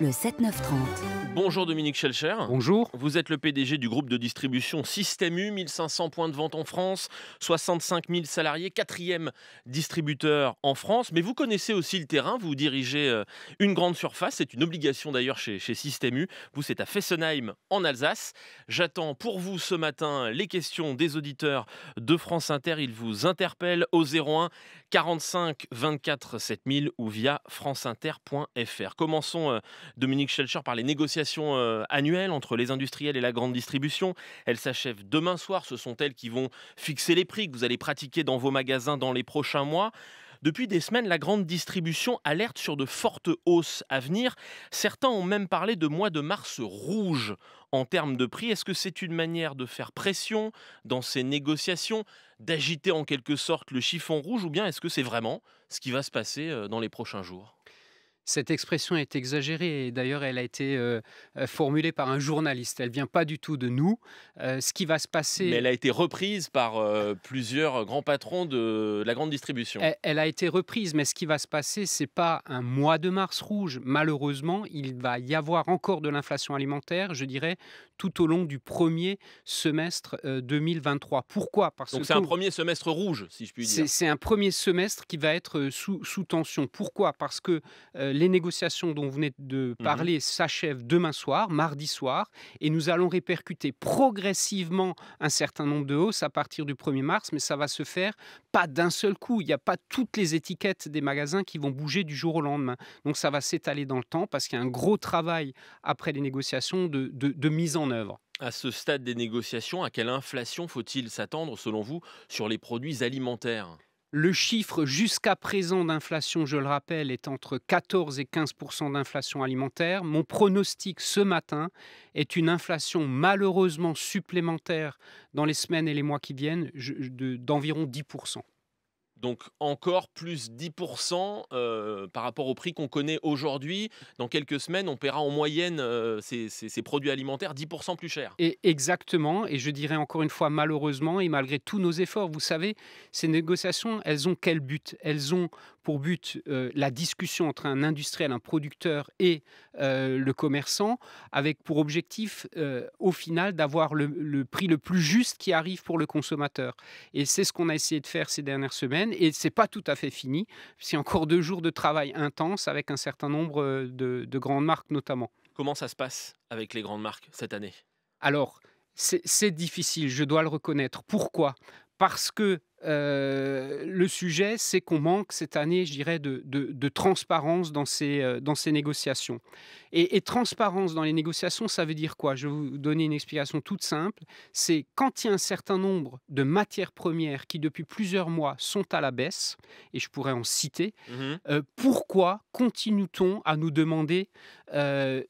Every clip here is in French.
le 7-9-30. Bonjour Dominique Schelcher. Bonjour. Vous êtes le PDG du groupe de distribution Système U, 1500 points de vente en France, 65 000 salariés, quatrième distributeur en France. Mais vous connaissez aussi le terrain, vous dirigez euh, une grande surface, c'est une obligation d'ailleurs chez, chez Système U. Vous, êtes à Fessenheim en Alsace. J'attends pour vous ce matin les questions des auditeurs de France Inter. Ils vous interpellent au 01 45 24 7000 ou via franceinter.fr. Commençons, euh, Dominique Schelcher, par les négociations euh, annuelles entre les industriels et la grande distribution. Elles s'achèvent demain soir. Ce sont elles qui vont fixer les prix que vous allez pratiquer dans vos magasins dans les prochains mois. Depuis des semaines, la grande distribution alerte sur de fortes hausses à venir. Certains ont même parlé de mois de mars rouge en termes de prix. Est-ce que c'est une manière de faire pression dans ces négociations d'agiter en quelque sorte le chiffon rouge ou bien est-ce que c'est vraiment ce qui va se passer euh, dans les prochains jours cette expression est exagérée et d'ailleurs elle a été formulée par un journaliste. Elle vient pas du tout de nous. ce qui va se passer. Mais elle a été reprise par plusieurs grands patrons de, la grande distribution. Elle, a été reprise, mais ce qui va se passer, c'est pas un mois de mars rouge. Malheureusement, il va y avoir encore de l'inflation alimentaire, je dirais, tout au long du premier semestre 2023. Pourquoi Parce Donc c'est un premier semestre rouge, si je puis dire. C'est un premier semestre qui va être sous, tension. Pourquoi Parce que les négociations dont vous venez de mmh parler s'achèvent demain soir, mardi soir, et nous allons répercuter progressivement un certain nombre de hausses à partir du 1er mars, mais ça va se faire pas d'un seul coup. Il n'y a pas toutes les étiquettes des magasins qui vont bouger du jour au lendemain. Donc ça va s'étaler dans le temps parce qu'il y a un gros travail après les négociations de, de mise en œuvre. À ce stade des négociations, à quelle inflation faut-il s'attendre, selon vous, sur les produits alimentaires le chiffre jusqu'à présent d'inflation, je le rappelle, est entre 14 et 15 d'inflation alimentaire. Mon pronostic ce matin est une inflation malheureusement supplémentaire dans les semaines et les mois qui viennent d'environ 10 donc encore plus 10% euh, par rapport au prix qu'on connaît aujourd'hui. Dans quelques semaines, on paiera en moyenne euh, ces, produits alimentaires 10% plus cher. Et exactement, et je dirais encore une fois malheureusement, et malgré tous nos efforts, vous savez, ces négociations, elles ont quel but Elles ont pour but euh, la discussion entre un industriel, un producteur et euh, le commerçant, avec pour objectif euh, au final d'avoir le, prix le plus juste qui arrive pour le consommateur. Et c'est ce qu'on a essayé de faire ces dernières semaines, et c'est pas tout à fait fini. C'est encore deux jours de travail intense avec un certain nombre de grandes marques notamment. Comment ça se passe avec les grandes marques cette année Alors, c'est difficile, je dois le reconnaître. Pourquoi parce que euh, le sujet, c'est qu'on manque cette année, je dirais, de, transparence dans ces, euh, négociations. Et, transparence dans les négociations, ça veut dire quoi Je vais vous donner une explication toute simple. C'est quand il y a un certain nombre de matières premières qui, depuis plusieurs mois, sont à la baisse, et je pourrais en citer, mmh euh, pourquoi continue-t-on à nous demander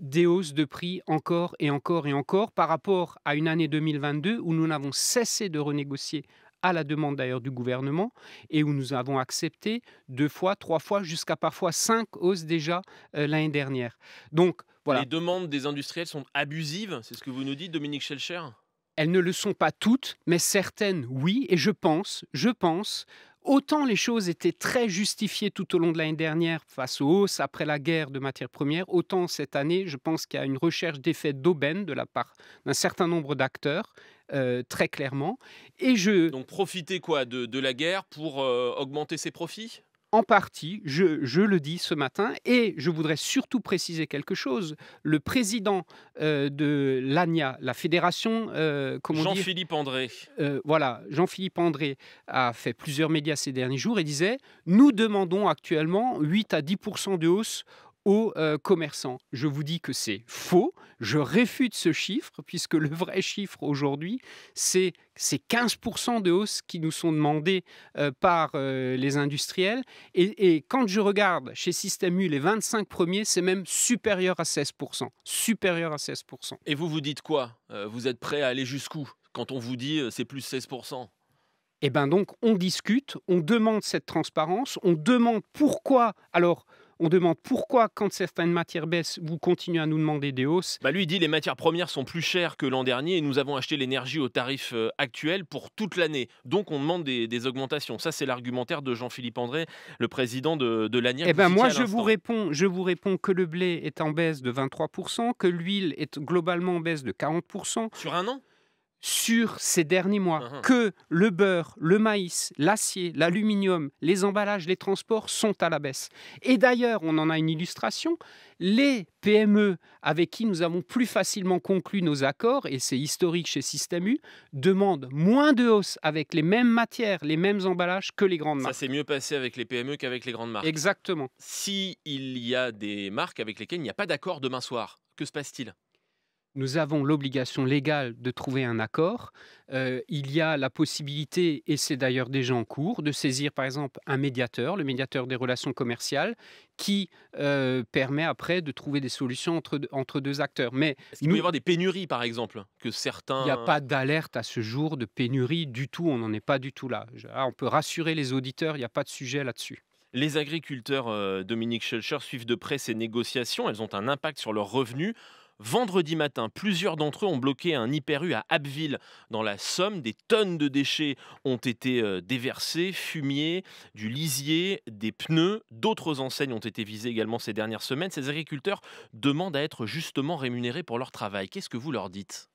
des hausses de prix encore et encore et encore par rapport à une année 2022 où nous n'avons cessé de renégocier à la demande d'ailleurs du gouvernement, et où nous avons accepté deux fois, trois fois, jusqu'à parfois cinq hausses déjà euh, l'année dernière. Donc voilà. Les demandes des industriels sont abusives, c'est ce que vous nous dites, Dominique Schelcher elles ne le sont pas toutes, mais certaines oui, et je pense, je pense, autant les choses étaient très justifiées tout au long de l'année dernière face aux hausses après la guerre de matières premières, autant cette année, je pense qu'il y a une recherche d'effet d'aubaine de la part d'un certain nombre d'acteurs, euh, très clairement. Et je... Donc profiter quoi de, la guerre pour euh, augmenter ses profits en partie, je, je, le dis ce matin, et je voudrais surtout préciser quelque chose. Le président euh, de l'ANIA, la fédération... Euh, Jean-Philippe André. voilà, Jean-Philippe André a fait plusieurs médias ces derniers jours et disait, nous demandons actuellement 8 à 10 de hausse aux euh, commerçants. Je vous dis que c'est faux. Je réfute ce chiffre, puisque le vrai chiffre aujourd'hui, c'est ces 15% de hausse qui nous sont demandés euh, par euh, les industriels. Et, quand je regarde chez Système U, les 25 premiers, c'est même supérieur à 16%. Supérieur à 16%. Et vous vous dites quoi Vous êtes prêt à aller jusqu'où quand on vous dit c'est plus 16% eh bien donc, on discute, on demande cette transparence, on demande pourquoi. Alors, on demande pourquoi, quand certaines matières baissent, vous continuez à nous demander des hausses. Bah lui, il dit les matières premières sont plus chères que l'an dernier et nous avons acheté l'énergie au tarif euh, actuel pour toute l'année. Donc, on demande des, augmentations. Ça, c'est l'argumentaire de Jean-Philippe André, le président de, de eh ben moi, je vous, réponds, je vous réponds que le blé est en baisse de 23%, que l'huile est globalement en baisse de 40%. Sur un an sur ces derniers mois uh-huh. que le beurre, le maïs, l'acier, l'aluminium, les emballages, les transports sont à la baisse. Et d'ailleurs, on en a une illustration, les PME avec qui nous avons plus facilement conclu nos accords, et c'est historique chez Système U, demandent moins de hausse avec les mêmes matières, les mêmes emballages que les grandes marques. Ça s'est mieux passé avec les PME qu'avec les grandes marques. Exactement. S'il il y a des marques avec lesquelles il n'y a pas d'accord demain soir, que se passe-t-il nous avons l'obligation légale de trouver un accord. Euh, il y a la possibilité, et c'est d'ailleurs déjà en cours, de saisir par exemple un médiateur, le médiateur des relations commerciales, qui euh, permet après de trouver des solutions entre, entre deux acteurs. Mais est peut y avoir des pénuries par exemple que certains... Il n'y a pas d'alerte à ce jour de pénurie du tout, on n'en est pas du tout là. Ah, on peut rassurer les auditeurs, il n'y a pas de sujet là-dessus. Les agriculteurs, euh, Dominique Schelcher, suivent de près ces négociations. Elles ont un impact sur leurs revenus. Vendredi matin, plusieurs d'entre eux ont bloqué un hyper à Abbeville, dans la Somme. Des tonnes de déchets ont été euh, déversés, fumier, du lisier, des pneus. D'autres enseignes ont été visées également ces dernières semaines. Ces agriculteurs demandent à être justement rémunérés pour leur travail. Qu'est-ce que vous leur dites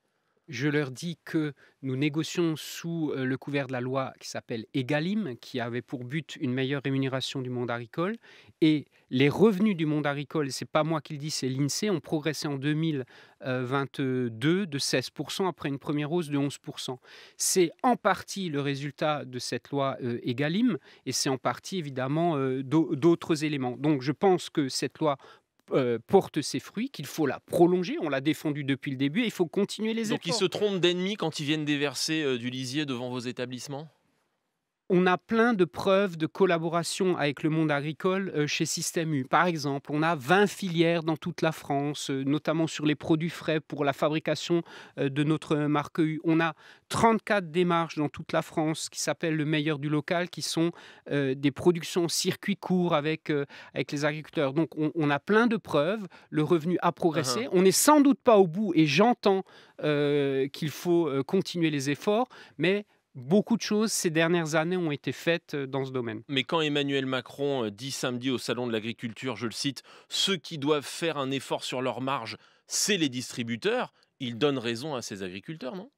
je leur dis que nous négocions sous le couvert de la loi qui s'appelle EGalim, qui avait pour but une meilleure rémunération du monde agricole. Et les revenus du monde agricole, c'est pas moi qui le dis, c'est l'INSEE, ont progressé en 2022 de 16% après une première hausse de 11%. C'est en partie le résultat de cette loi EGalim et c'est en partie évidemment d'autres éléments. Donc je pense que cette loi euh, porte ses fruits, qu'il faut la prolonger. On l'a défendu depuis le début et il faut continuer les efforts. Donc ils se trompent d'ennemis quand ils viennent déverser euh, du lisier devant vos établissements on a plein de preuves de collaboration avec le monde agricole euh, chez Système U. Par exemple, on a 20 filières dans toute la France, euh, notamment sur les produits frais pour la fabrication euh, de notre marque U. On a 34 démarches dans toute la France qui s'appellent le meilleur du local, qui sont des productions en circuit court avec, avec les agriculteurs. Donc on, a plein de preuves, le revenu a progressé. Uh-huh. On n'est sans doute pas au bout et j'entends qu'il faut continuer les efforts, mais beaucoup de choses ces dernières années ont été faites euh, dans ce domaine. Mais quand Emmanuel Macron euh, dit samedi au Salon de l'Agriculture, je le cite, ceux qui doivent faire un effort sur leur marge, c'est les distributeurs, il donne raison à ces agriculteurs, non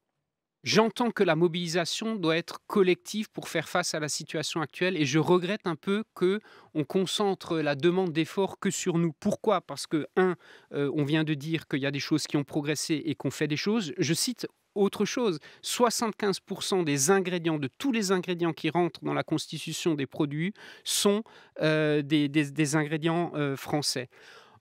J'entends que la mobilisation doit être collective pour faire face à la situation actuelle et je regrette un peu que on concentre la demande d'efforts que sur nous. Pourquoi Parce que un, euh, on vient de dire qu'il y a des choses qui ont progressé et qu'on fait des choses. Je cite autre chose. 75% des ingrédients, de tous les ingrédients qui rentrent dans la constitution des produits, sont euh, des, ingrédients euh, français.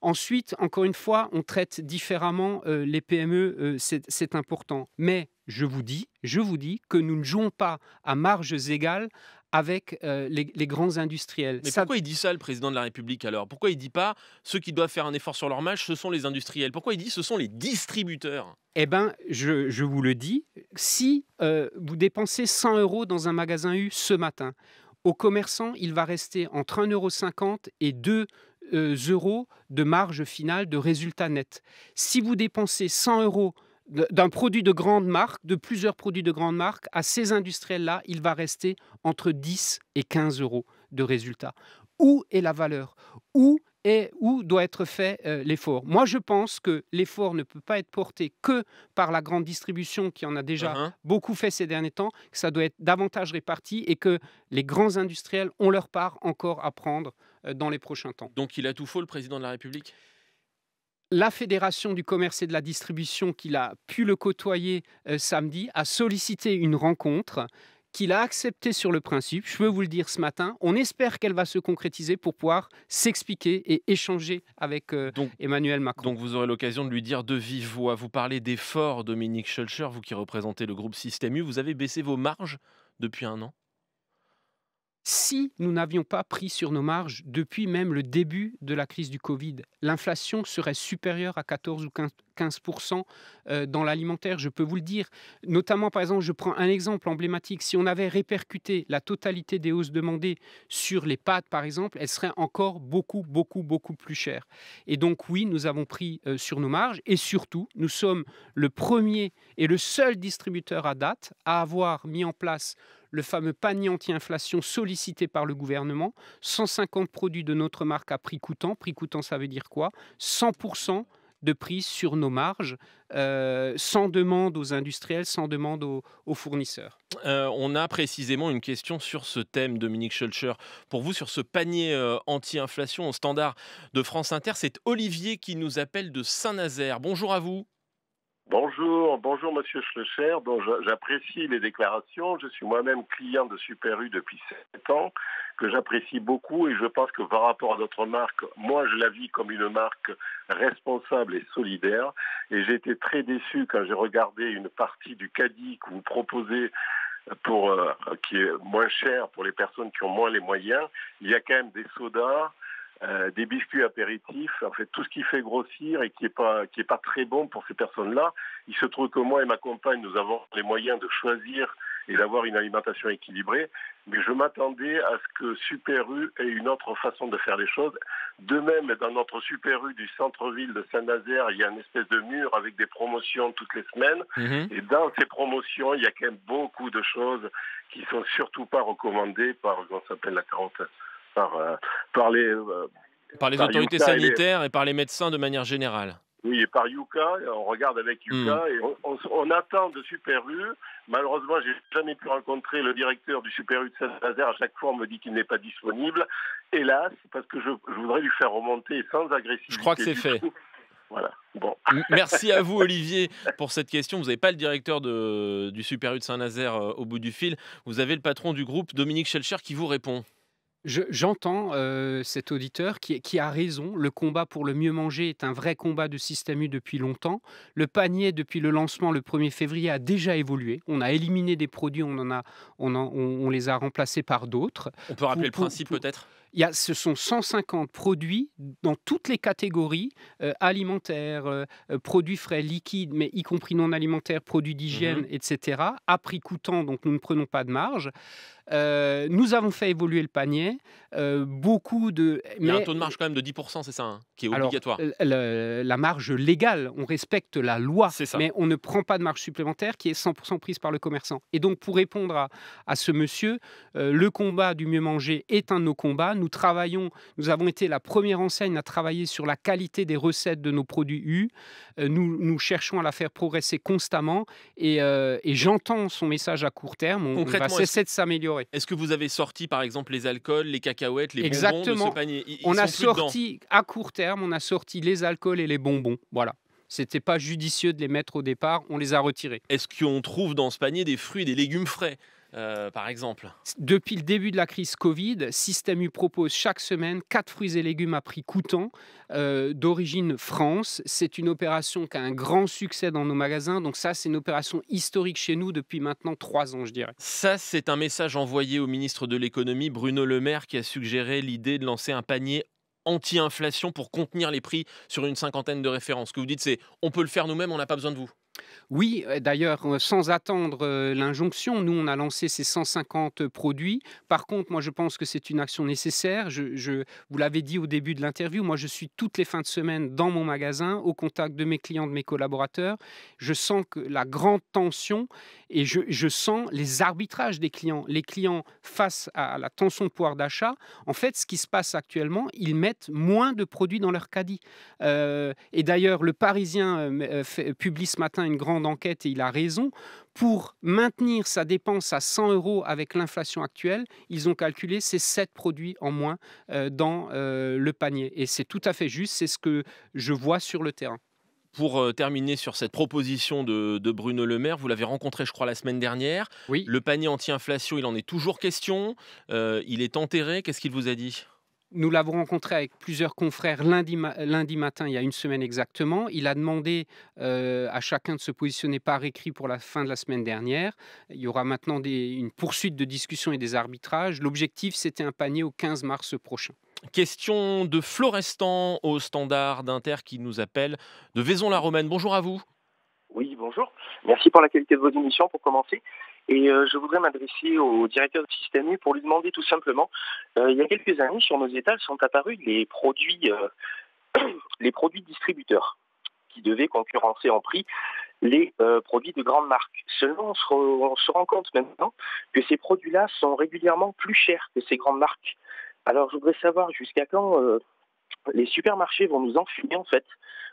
Ensuite, encore une fois, on traite différemment euh, les PME, c'est important. Mais je vous dis, je vous dis que nous ne jouons pas à marges égales avec euh, les, grands industriels. Mais pourquoi il dit ça, le président de la République, alors Pourquoi il dit pas ceux qui doivent faire un effort sur leur match, ce sont les industriels Pourquoi il dit ce sont les distributeurs Eh bien, je, vous le dis, si euh, vous dépensez 100 euros dans un magasin U ce matin, au commerçant, il va rester entre 1,50 euros et 2 euh, euros de marge finale de résultat net. Si vous dépensez 100 euros d'un produit de grande marque, de plusieurs produits de grande marque, à ces industriels-là, il va rester entre 10 et 15 euros de résultat. Où est la valeur Où et où doit être fait euh, l'effort. Moi, je pense que l'effort ne peut pas être porté que par la grande distribution qui en a déjà uh-huh. beaucoup fait ces derniers temps, que ça doit être davantage réparti et que les grands industriels ont leur part encore à prendre euh, dans les prochains temps. Donc il a tout faux, le président de la République la Fédération du commerce et de la distribution, qu'il a pu le côtoyer euh, samedi, a sollicité une rencontre qu'il a acceptée sur le principe. Je peux vous le dire ce matin. On espère qu'elle va se concrétiser pour pouvoir s'expliquer et échanger avec euh, Emmanuel Macron. Donc vous aurez l'occasion de lui dire de vive voix. Vous parlez d'efforts, Dominique Schulcher, vous qui représentez le groupe Système U. Vous avez baissé vos marges depuis un an si nous n'avions pas pris sur nos marges depuis même le début de la crise du Covid. L'inflation serait supérieure à 14 ou 15 euh, dans l'alimentaire, je peux vous le dire. Notamment, par exemple, je prends un exemple emblématique. Si on avait répercuté la totalité des hausses demandées sur les pâtes, par exemple, elles seraient encore beaucoup, beaucoup, beaucoup plus chères. Et donc, oui, nous avons pris euh, sur nos marges. Et surtout, nous sommes le premier et le seul distributeur à date à avoir mis en place le fameux panier anti-inflation sollicité par le gouvernement. 150 produits de notre marque à prix coûtant. Prix coûtant, ça veut dire quoi 100% de prix sur nos marges, euh, sans demande aux industriels, sans demande aux, fournisseurs. Euh, on a précisément une question sur ce thème, Dominique Schulcher. Pour vous, sur ce panier euh, anti-inflation au standard de France Inter, c'est Olivier qui nous appelle de Saint-Nazaire. Bonjour à vous. Bonjour, bonjour Monsieur Schlecher. j'apprécie les déclarations. Je suis moi-même client de Super U depuis sept ans, que j'apprécie beaucoup et je pense que par rapport à d'autres marques, moi je la vis comme une marque responsable et solidaire. Et j'ai été très déçu quand j'ai regardé une partie du caddie que vous proposez pour euh, qui est moins cher pour les personnes qui ont moins les moyens. Il y a quand même des sodas, euh, des biscuits apéritifs, en fait tout ce qui fait grossir et qui n'est pas qui est pas très bon pour ces personnes-là. Il se trouve que moi et ma compagne, nous avons les moyens de choisir et d'avoir une alimentation équilibrée, mais je m'attendais à ce que Super U ait une autre façon de faire les choses. De même, dans notre Super U du centre-ville de Saint-Nazaire, il y a une espèce de mur avec des promotions toutes les semaines, mhm. et dans ces promotions, il y a quand même beaucoup de choses qui sont surtout pas recommandées par, comment s'appelle la quarantaine euh, euh, par, les, par les autorités sanitaires et, par les médecins de manière générale. Oui, et par Yuka, on regarde avec hmm. Yuka et on, attend de Super U. Malheureusement, j'ai jamais pu rencontrer le directeur du Super U de Saint-Nazaire. À chaque fois, on me dit qu'il n'est pas disponible. Hélas, parce que je, voudrais lui faire remonter sans agressivité. Je crois que c'est fait. Voilà. Bon. Merci à vous, Olivier, pour cette question. Vous n'avez pas le directeur de, du Super U de Saint-Nazaire euh, au bout du fil. Vous avez le patron du groupe, Dominique Schelcher, qui vous répond. J'entends cet auditeur qui, qui, a raison. Le combat pour le mieux manger est un vrai combat de système U depuis longtemps. Le panier, depuis le lancement le 1er février, a déjà évolué. On a éliminé des produits, on, en a, on, on, les a remplacés par d'autres. On peut rappeler le principe peut-être il y a, ce sont 150 produits dans toutes les catégories alimentaires, produits frais, liquides, mais y compris non alimentaires, produits d'hygiène, mmh etc. À prix coûtant, donc nous ne prenons pas de marge. Euh, nous avons fait évoluer le panier. Euh, beaucoup de. Mais... Il y a un taux de marge quand même de 10%, c'est ça, hein, qui est obligatoire. Alors, euh, la marge légale, on respecte la loi, mais on ne prend pas de marge supplémentaire qui est 100% prise par le commerçant. Et donc, pour répondre à, à ce monsieur, le combat du mieux manger est un de nos combats. Nous travaillons, nous avons été la première enseigne à travailler sur la qualité des recettes de nos produits U. nous, nous cherchons à la faire progresser constamment et, j'entends son message à court terme. On, on va cesser de s'améliorer est-ce que vous avez sorti, par exemple, les alcools, les cacahuètes, les bonbons de ce panier On a sorti, à court terme, on a sorti les alcools et les bonbons. Voilà. C'était pas judicieux de les mettre au départ, on les a retirés. Est-ce qu'on trouve dans ce panier des fruits et des légumes frais euh, par exemple Depuis le début de la crise Covid, Système U propose chaque semaine quatre fruits et légumes à prix coûtant euh, d'origine France. C'est une opération qui a un grand succès dans nos magasins. Donc ça, c'est une opération historique chez nous depuis maintenant trois ans, je dirais. Ça, c'est un message envoyé au ministre de l'économie, Bruno Le Maire, qui a suggéré l'idée de lancer un panier anti-inflation pour contenir les prix sur une cinquantaine de références. Ce que vous dites, c'est on peut le faire nous-mêmes, on n'a pas besoin de vous. Oui, euh, d'ailleurs, euh, sans attendre euh, l'injonction, nous, on a lancé ces 150 produits. Par contre, moi, je pense que c'est une action nécessaire. Je, vous l'avais dit au début de l'interview, moi, je suis toutes les fins de semaine dans mon magasin, au contact de mes clients, de mes collaborateurs. Je sens que la grande tension et je, sens les arbitrages des clients. Les clients, face à la tension de pouvoir d'achat, en fait, ce qui se passe actuellement, ils mettent moins de produits dans leur caddie. et d'ailleurs, le Parisien publie ce matin une grande enquête, et il a raison, pour maintenir sa dépense à 100 euros avec l'inflation actuelle, ils ont calculé ces 7 produits en moins euh, dans euh, le panier. Et c'est tout à fait juste, c'est ce que je vois sur le terrain. Pour euh, terminer sur cette proposition de, Bruno Le Maire, vous l'avez rencontré, je crois, la semaine dernière. Oui. Le panier anti-inflation, il en est toujours question. il est enterré. Qu'est-ce qu'il vous a dit nous l'avons rencontré avec plusieurs confrères lundi, lundi, matin, il y a une semaine exactement. Il a demandé euh, à chacun de se positionner par écrit pour la fin de la semaine dernière. Il y aura maintenant une poursuite de discussions et des arbitrages. L'objectif, c'était un panier au 15 mars prochain. Question de Florestan au standard d'Inter qui nous appelle de Vaison-la-Romaine. Bonjour à vous. Oui, bonjour. Merci pour la qualité de vos émissions pour commencer. Et euh, je voudrais m'adresser au directeur de Système U pour lui demander tout simplement, euh, il y a quelques années, sur nos étals sont apparus les produits, euh, les produits distributeurs qui devaient concurrencer en prix les produits de grandes marques. Seulement, on se, rend compte maintenant que ces produits-là sont régulièrement plus chers que ces grandes marques. Alors, je voudrais savoir jusqu'à quand les supermarchés vont nous enfumer, en fait,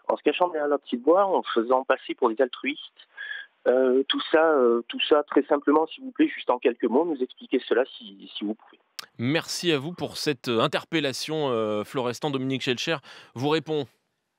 en se cachant derrière leur petite bois, en se faisant passer pour des altruistes euh, tout ça, euh, tout ça, très simplement, s'il vous plaît, juste en quelques mots, nous expliquer cela si, si vous pouvez. Merci à vous pour cette euh, interpellation, Florestan. Dominique Schelcher vous répond.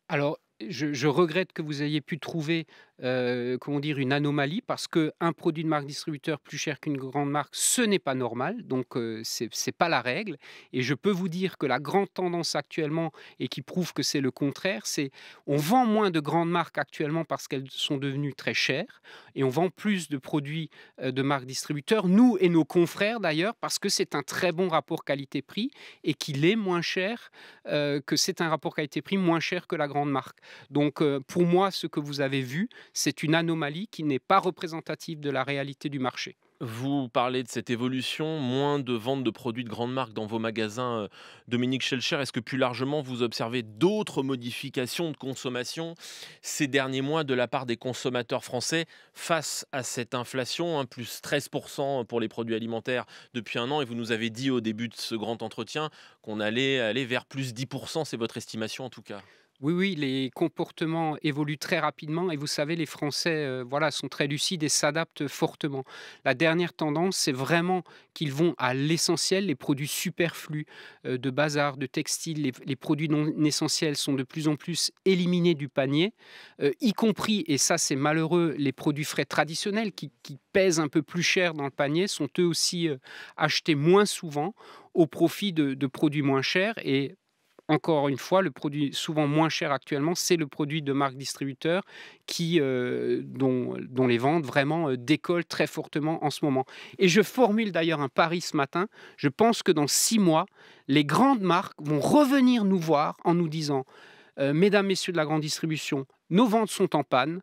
Alors, je, regrette que vous ayez pu trouver euh, comment dire, une anomalie parce qu'un produit de marque distributeur plus cher qu'une grande marque, ce n'est pas normal. Donc, euh, ce n'est pas la règle. Et je peux vous dire que la grande tendance actuellement, et qui prouve que c'est le contraire, c'est on vend moins de grandes marques actuellement parce qu'elles sont devenues très chères et on vend plus de produits euh, de marque distributeur, nous et nos confrères d'ailleurs, parce que c'est un très bon rapport qualité-prix et qu'il est moins cher, que c'est un rapport qualité-prix moins cher que la grande marque. Donc, pour moi, ce que vous avez vu, c'est une anomalie qui n'est pas représentative de la réalité du marché. Vous parlez de cette évolution, moins de ventes de produits de grande marque dans vos magasins, euh, Dominique Schelcher. Est-ce que plus largement, vous observez d'autres modifications de consommation ces derniers mois de la part des consommateurs français face à cette inflation, hein, plus 13% pour les produits alimentaires depuis un an Et vous nous avez dit au début de ce grand entretien qu'on allait aller vers plus 10%, c'est votre estimation en tout cas oui, oui, les comportements évoluent très rapidement et vous savez, les Français euh, voilà, sont très lucides et s'adaptent fortement. La dernière tendance, c'est vraiment qu'ils vont à l'essentiel, les produits superflus euh, de bazar, de textile, les, produits non essentiels sont de plus en plus éliminés du panier, euh, y compris, et ça c'est malheureux, les produits frais traditionnels qui, pèsent un peu plus cher dans le panier sont eux aussi achetés moins souvent au profit de, de produits moins chers et encore une fois, le produit souvent moins cher actuellement, c'est le produit de marque distributeur qui, euh, dont, les ventes vraiment euh, décollent très fortement en ce moment. Et je formule d'ailleurs un pari ce matin. Je pense que dans six mois, les grandes marques vont revenir nous voir en nous disant euh, Mesdames, Messieurs de la grande distribution, nos ventes sont en panne.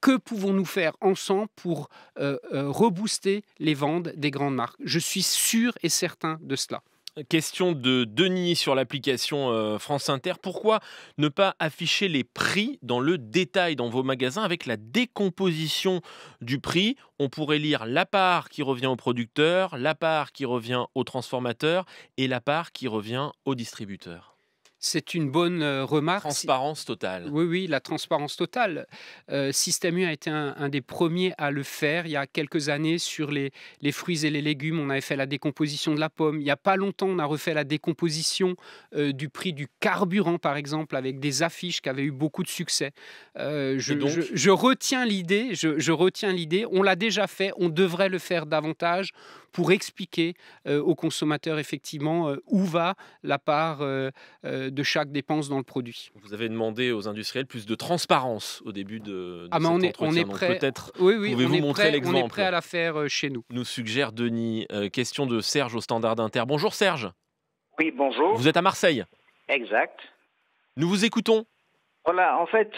que pouvons-nous faire ensemble pour rebooster les ventes des grandes marques Je suis sûr et certain de cela. Question de Denis sur l'application euh, France Inter. Pourquoi ne pas afficher les prix dans le détail dans vos magasins avec la décomposition du prix On pourrait lire la part qui revient au producteur, la part qui revient au transformateur et la part qui revient au distributeur. C'est une bonne euh, remarque. Transparence totale. Oui, oui, la transparence totale. Euh, Système U a été un, des premiers à le faire il y a quelques années sur les, fruits et les légumes. On avait fait la décomposition de la pomme. Il n'y a pas longtemps, on a refait la décomposition euh, du prix du carburant, par exemple, avec des affiches qui avaient eu beaucoup de succès. je, retiens l'idée. je retiens l'idée. On l'a déjà fait. On devrait le faire davantage pour expliquer euh, aux consommateurs effectivement euh, où va la part euh, de chaque dépense dans le produit. Vous avez demandé aux industriels plus de transparence au début de, de ah, on est, on prêt. Peut-être oui, oui, pouvez montrer l'exemple. On est prêt à la faire chez nous. Nous suggère Denis. question de Serge au Standard Inter. Bonjour Serge. Oui, bonjour. Vous êtes à Marseille. Exact. Nous vous écoutons. Voilà, en fait,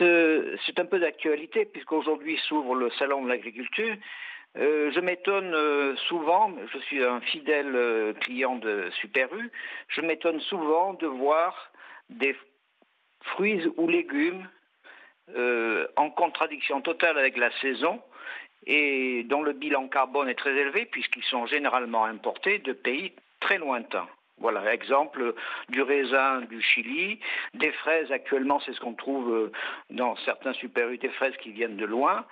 c'est un peu d'actualité puisqu'aujourd'hui s'ouvre le salon de l'agriculture euh, je m'étonne euh, souvent, je suis un fidèle euh, client de Super U, je m'étonne souvent de voir des fruits ou légumes en contradiction totale avec la saison et dont le bilan carbone est très élevé puisqu'ils sont généralement importés de pays très lointains. Voilà, exemple du raisin du Chili, des fraises actuellement, c'est ce qu'on trouve dans certains super des fraises qui viennent de loin,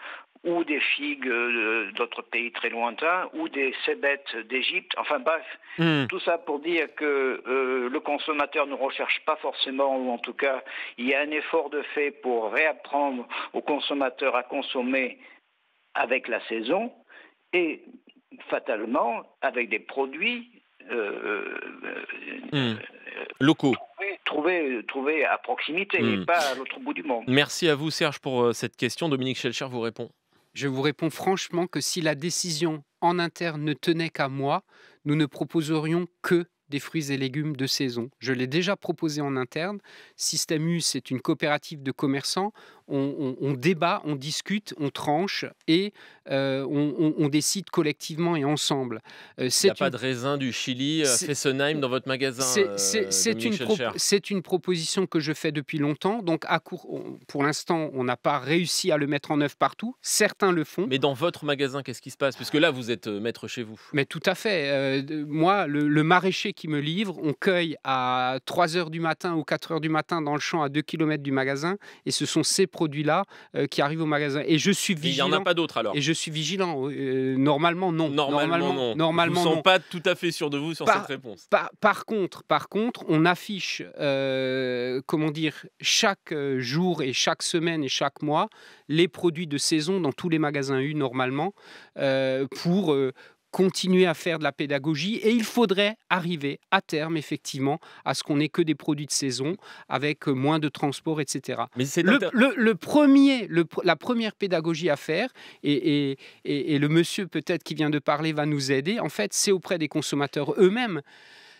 ou des figues euh, d'autres pays très lointains, ou des cébettes d'Égypte. Enfin bref, hmm. tout ça pour dire que euh, le consommateur ne recherche pas forcément, ou en tout cas, il y a un effort de fait pour réapprendre au consommateur à consommer avec la saison et fatalement avec des produits euh, hmm. locaux. Trouver, à proximité et hmm. pas à l'autre bout du monde. Merci à vous Serge pour cette question. Dominique Schelcher vous répond. Je vous réponds franchement que si la décision en interne ne tenait qu'à moi, nous ne proposerions que des fruits et légumes de saison. Je l'ai déjà proposé en interne. Système U, c'est une coopérative de commerçants on, débat, on discute, on tranche et euh, on, décide collectivement et ensemble. Euh, c'est Il n'y a pas de raisin du Chili, Fessenheim euh, dans votre magasin. C'est une, une, proposition que je fais depuis longtemps. Donc, à pour l'instant, on n'a pas réussi à le mettre en œuvre partout. Certains le font. Mais dans votre magasin, qu'est-ce qui se passe Puisque là, vous êtes maître chez vous. Mais tout à fait. moi, le, maraîcher qui me livre, on cueille à 3 h du matin ou 4 h du matin dans le champ à 2 km du magasin. Et ce sont ces produits-là euh, qui arrivent au magasin. Et je suis vigilant. Il n'y en a pas d'autres alors. Et je suis vigilant. Euh, normalement, non. Normalement, normalement non. Normalement, vous pas tout à fait sûr de vous sur cette réponse. Par, contre, par contre, on affiche, euh, comment dire, chaque jour et chaque semaine et chaque mois les produits de saison dans tous les magasins U normalement pour, continuer à faire de la pédagogie et il faudrait arriver à terme effectivement à ce qu'on n'ait que des produits de saison avec euh, moins de transport, etc. Mais c'est le, premier, la première pédagogie à faire et, le monsieur peut-être qui vient de parler va nous aider. En fait, c'est auprès des consommateurs eux-mêmes.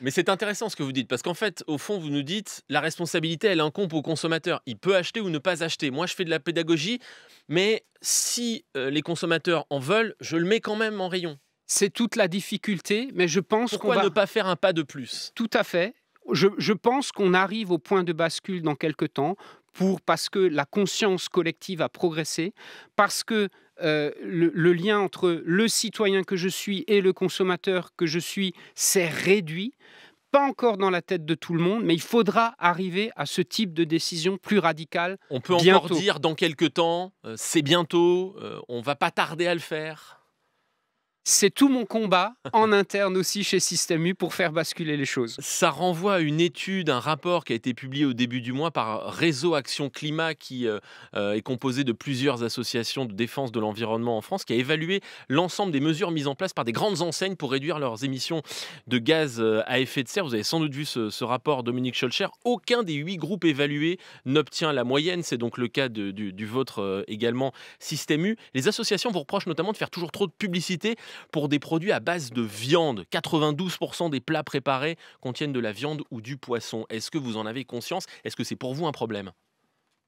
Mais c'est intéressant ce que vous dites, parce qu'en fait, au fond, vous nous dites, la responsabilité, elle incombe au consommateurs. Il peut acheter ou ne pas acheter. Moi, je fais de la pédagogie, mais si euh, les consommateurs en veulent, je le mets quand même en rayon. C'est toute la difficulté, mais je pense qu'on va... ne pas faire un pas de plus Tout à fait. Je, pense qu'on arrive au point de bascule dans quelques temps pour, parce que la conscience collective a progressé, parce que euh, le, lien entre le citoyen que je suis et le consommateur que je suis s'est réduit. Pas encore dans la tête de tout le monde, mais il faudra arriver à ce type de décision plus radicale. On peut encore dire dans quelques temps, euh, c'est bientôt, on euh, on va pas tarder à le faire. C'est tout mon combat en interne aussi chez Système U pour faire basculer les choses. Ça renvoie à une étude, un rapport qui a été publié au début du mois par Réseau Action Climat qui euh, euh, est composé de plusieurs associations de défense de l'environnement en France qui a évalué l'ensemble des mesures mises en place par des grandes enseignes pour réduire leurs émissions de gaz euh, à effet de serre. Vous avez sans doute vu ce, rapport, Dominique Scholcher. Aucun des huit groupes évalués n'obtient la moyenne. C'est donc le cas du, du vôtre également, Système U. Les associations vous reprochent notamment de faire toujours trop de publicité pour des produits à base de viande. 92% des plats préparés contiennent de la viande ou du poisson. Est-ce que vous en avez conscience Est-ce que c'est pour vous un problème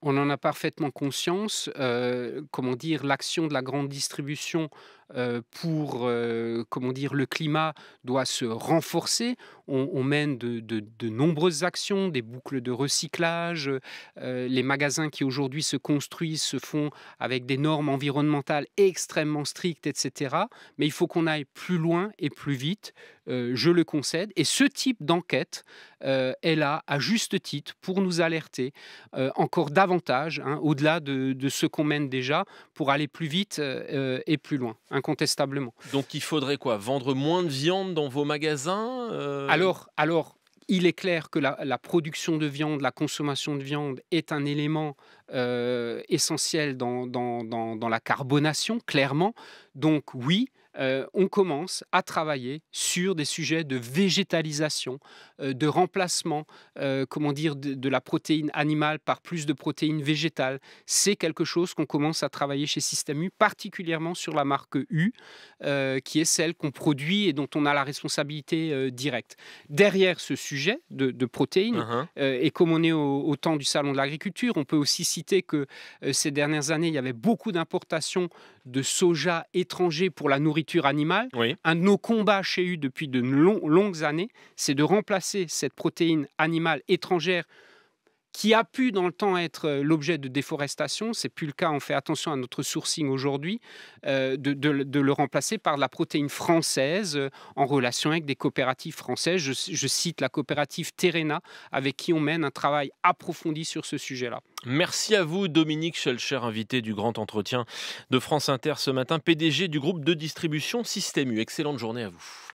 on en a parfaitement conscience. Euh, comment dire, l'action de la grande distribution euh, pour, euh, comment dire, le climat doit se renforcer. On, mène de, nombreuses actions, des boucles de recyclage. Euh, les magasins qui aujourd'hui se construisent se font avec des normes environnementales extrêmement strictes, etc. Mais il faut qu'on aille plus loin et plus vite. je le concède. Et ce type d'enquête est là, à juste titre, pour nous alerter encore davantage, hein, au-delà de, de, ce qu'on mène déjà, pour aller plus vite et plus loin incontestablement. Donc il faudrait quoi Vendre moins de viande dans vos magasins euh? Alors, alors, il est clair que la, production de viande, la consommation de viande est un élément euh, essentiel dans, dans la carbonation, clairement. Donc oui, euh, on commence à travailler sur des sujets de végétalisation, euh, de remplacement, euh, comment dire, de, la protéine animale par plus de protéines végétales. C'est quelque chose qu'on commence à travailler chez Système U, particulièrement sur la marque U, qui est celle qu'on produit et dont on a la responsabilité directe. Derrière ce sujet de, protéines, uh-huh. et comme on est au temps du Salon de l'agriculture, on peut aussi citer que ces dernières années, il y avait beaucoup d'importations de soja étranger pour la nourriture animale. Un de nos combats chez eux depuis de longues années, c'est de remplacer cette protéine animale étrangère qui a pu dans le temps être euh, l'objet de déforestation, c'est plus le cas, on fait attention à notre sourcing aujourd'hui, euh, de, le remplacer par de la protéine française euh, en relation avec des coopératives françaises. Je, cite la coopérative Terena, avec qui on mène un travail approfondi sur ce sujet-là. Merci à vous, Dominique Schelcher, invité du grand entretien de France Inter ce matin, PDG du groupe de distribution Système U. Excellente journée à vous.